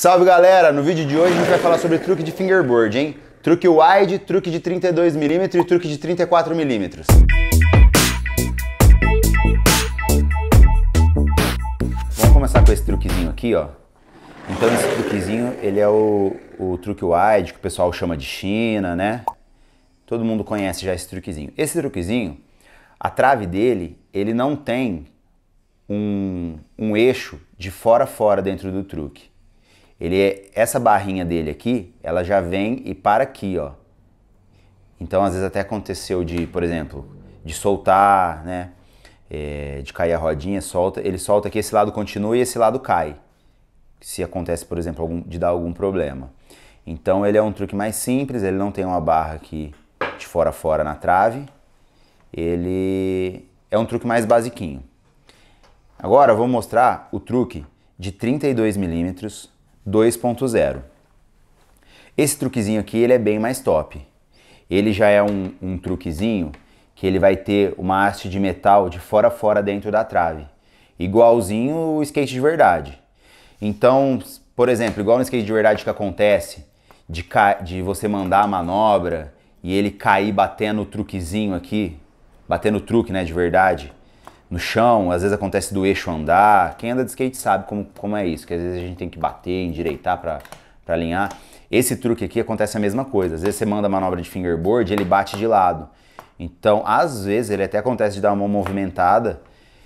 Salve galera! No vídeo de hoje a gente vai falar sobre truque de fingerboard, hein? Truque wide, truque de 32mm e truque de 34mm. Vamos começar com esse truquezinho aqui, ó. Então esse truquezinho, ele é o, o truque wide, que o pessoal chama de China, né? Todo mundo conhece já esse truquezinho. Esse truquezinho, a trave dele, ele não tem um, um eixo de fora fora dentro do truque. Ele é, essa barrinha dele aqui, ela já vem e para aqui, ó. Então, às vezes até aconteceu de, por exemplo, de soltar, né? É, de cair a rodinha, solta, ele solta aqui esse lado continua e esse lado cai. Se acontece, por exemplo, algum, de dar algum problema. Então ele é um truque mais simples, ele não tem uma barra aqui de fora a fora na trave. Ele é um truque mais basiquinho. Agora eu vou mostrar o truque de 32 milímetros 2.0. Esse truquezinho aqui ele é bem mais top. Ele já é um, um truquezinho que ele vai ter uma haste de metal de fora a fora dentro da trave, igualzinho o skate de verdade. Então, por exemplo, igual no skate de verdade que acontece de, de você mandar a manobra e ele cair batendo o truquezinho aqui, batendo o truque, né, de verdade, no chão, às vezes acontece do eixo andar. Quem anda de skate sabe como, como é isso, que às vezes a gente tem que bater, endireitar para alinhar. Esse truque aqui acontece a mesma coisa. Às vezes você manda a manobra de fingerboard, ele bate de lado. Então, às vezes ele até acontece de dar uma movimentada,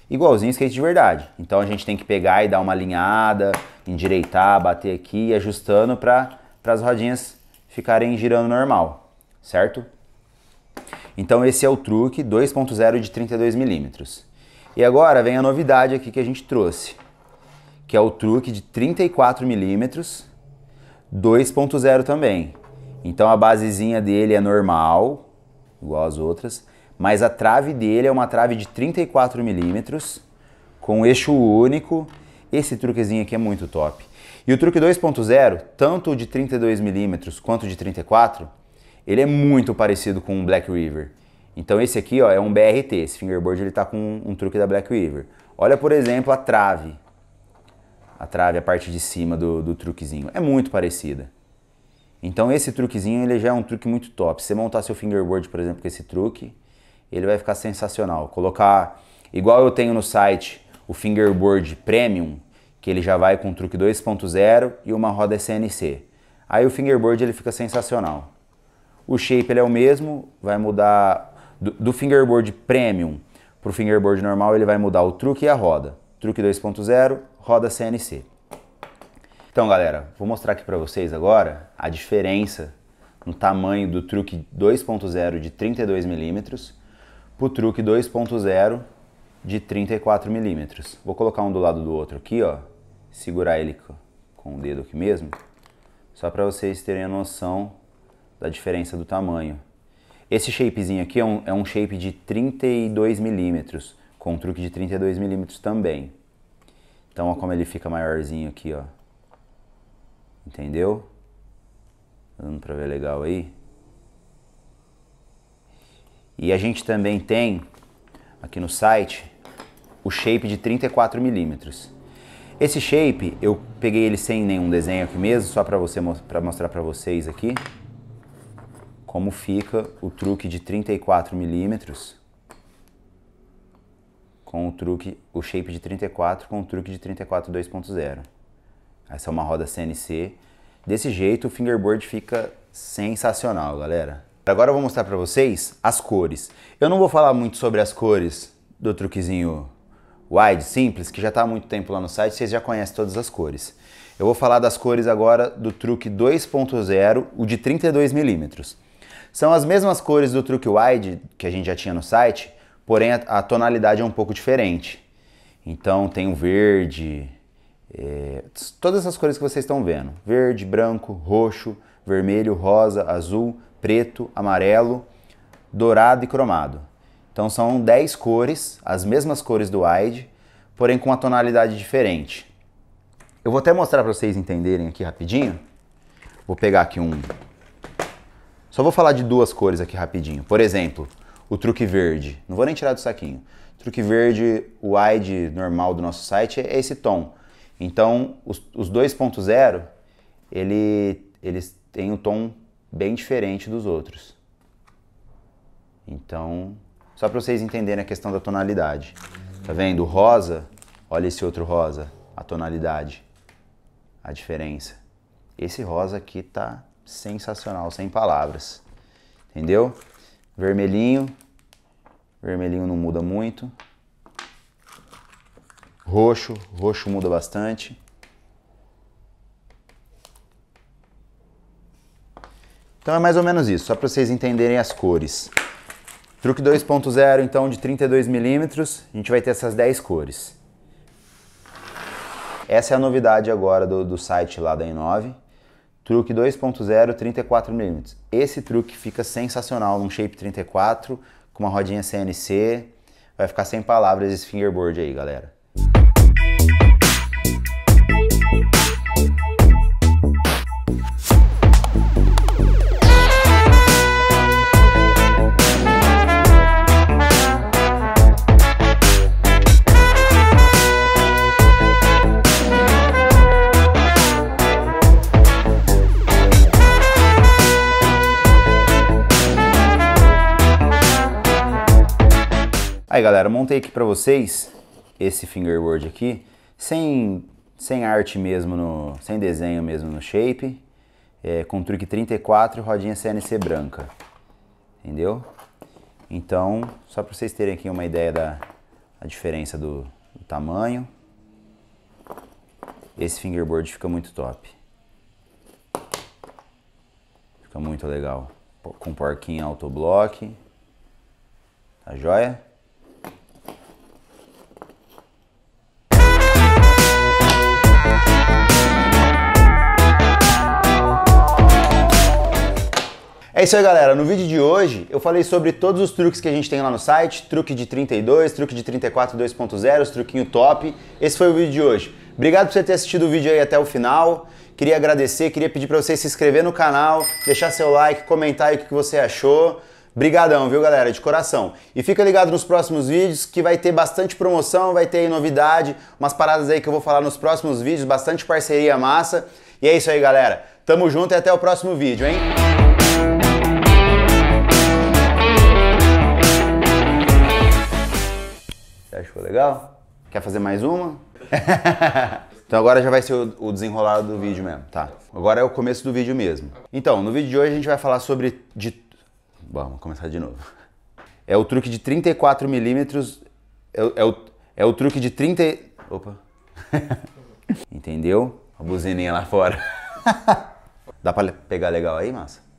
igualzinho skate de verdade. Então a gente tem que pegar e dar uma alinhada, endireitar, bater aqui, ajustando para as rodinhas ficarem girando normal, certo? Então esse é o truque 2.0 de 32 milímetros. E agora vem a novidade aqui que a gente trouxe, que é o truque de 34 milímetros, 2.0 também. Então a basezinha dele é normal, igual as outras, mas a trave dele é uma trave de 34 milímetros, com eixo único. Esse truquezinho aqui é muito top. E o truque 2.0, tanto de 32 milímetros quanto de 34, ele é muito parecido com o Black River. Então esse aqui ó, é um BRT, esse fingerboard ele está com um, truque da Black Weaver. Olha por exemplo a trave, a trave, a parte de cima do, do truquezinho, é muito parecida. Então esse truquezinho ele já é um truque muito top. Se você montar seu fingerboard, por exemplo, com esse truque, ele vai ficar sensacional. Colocar, igual eu tenho no site, o fingerboard premium, que ele já vai com truque 2.0 e uma roda CNC. Aí o fingerboard ele fica sensacional. O shape ele é o mesmo, vai mudar do, do fingerboard premium para o fingerboard normal, ele vai mudar o truque e a roda. Truque 2.0, roda CNC. Então, galera, vou mostrar aqui para vocês agora a diferença no tamanho do truque 2.0 de 32 milímetros para o truque 2.0 de 34 milímetros. Vou colocar um do lado do outro aqui, ó, segurar ele com o dedo aqui mesmo, só para vocês terem a noção da diferença do tamanho. Esse shapezinho aqui é um, é um shape de 32 milímetros, com um truque de 32 milímetros também. Então, olha como ele fica maiorzinho aqui, ó. Entendeu? Dando pra ver legal aí. E a gente também tem, aqui no site, o shape de 34 milímetros. Esse shape, eu peguei ele sem nenhum desenho aqui mesmo, só pra, você, pra mostrar pra vocês aqui como fica o truque de 34 milímetros com o truque, o shape de 34 com o truque de 34 2.0. Essa é uma roda CNC. Desse jeito o fingerboard fica sensacional, galera. Agora eu vou mostrar para vocês as cores. Eu não vou falar muito sobre as cores do truquezinho wide, simples, que já está há muito tempo lá no site, vocês já conhecem todas as cores. Eu vou falar das cores agora do truque 2.0, o de 32 milímetros. São as mesmas cores do Truque Wide que a gente já tinha no site, porém a, a tonalidade é um pouco diferente. Então tem o verde, é, todas essas cores que vocês estão vendo: verde, branco, roxo, vermelho, rosa, azul, preto, amarelo, dourado e cromado. Então são 10 cores, as mesmas cores do wide, porém com uma tonalidade diferente. Eu vou até mostrar para vocês entenderem aqui rapidinho. Vou pegar aqui um só vou falar de duas cores aqui rapidinho. Por exemplo, o truque verde. Não vou nem tirar do saquinho. O truque verde, o wide normal do nosso site é esse tom. Então, os, os 2.0, ele, eles têm um tom bem diferente dos outros. Então, só para vocês entenderem a questão da tonalidade. Tá vendo? O rosa, olha esse outro rosa, a tonalidade, a diferença. Esse rosa aqui tá sensacional, sem palavras. Entendeu? Vermelhinho. Vermelhinho não muda muito. Roxo, roxo muda bastante. Então é mais ou menos isso, só para vocês entenderem as cores. Truque 2.0, então, de 32 milímetros, a gente vai ter essas 10 cores. Essa é a novidade agora do, do site lá da 9 Truque 2.0 34mm. Esse truque fica sensacional num shape 34 com uma rodinha CNC. Vai ficar sem palavras esse fingerboard aí, galera. Aí galera, montei aqui pra vocês esse fingerboard aqui, sem, sem arte mesmo, no, sem desenho mesmo no shape, é, com truque 34 rodinha CNC branca, entendeu? Então, só pra vocês terem aqui uma ideia da diferença do, do tamanho, esse fingerboard fica muito top. Fica muito legal. Com porquinho autoblock. Tá joia? É isso aí, galera. No vídeo de hoje eu falei sobre todos os truques que a gente tem lá no site, truque de 32, truque de 34 2.0, os truquinho top. Esse foi o vídeo de hoje. Obrigado por você ter assistido o vídeo aí até o final. Queria agradecer, queria pedir para você se inscrever no canal, deixar seu like, comentar aí o que você achou. Brigadão, viu galera, de coração. E fica ligado nos próximos vídeos que vai ter bastante promoção, vai ter novidade, umas paradas aí que eu vou falar nos próximos vídeos, bastante parceria massa. E é isso aí, galera. Tamo junto e até o próximo vídeo, hein? Legal? Quer fazer mais uma? então agora já vai ser o, desenrolado do vídeo mesmo, tá? Agora é o começo do vídeo mesmo. Então, no vídeo de hoje a gente vai falar sobre... De... Vamos começar de novo. É o truque de 34 milímetros... É, é, o, é o truque de 30... Opa. Entendeu? A buzininha lá fora. Dá pra pegar legal aí, massa?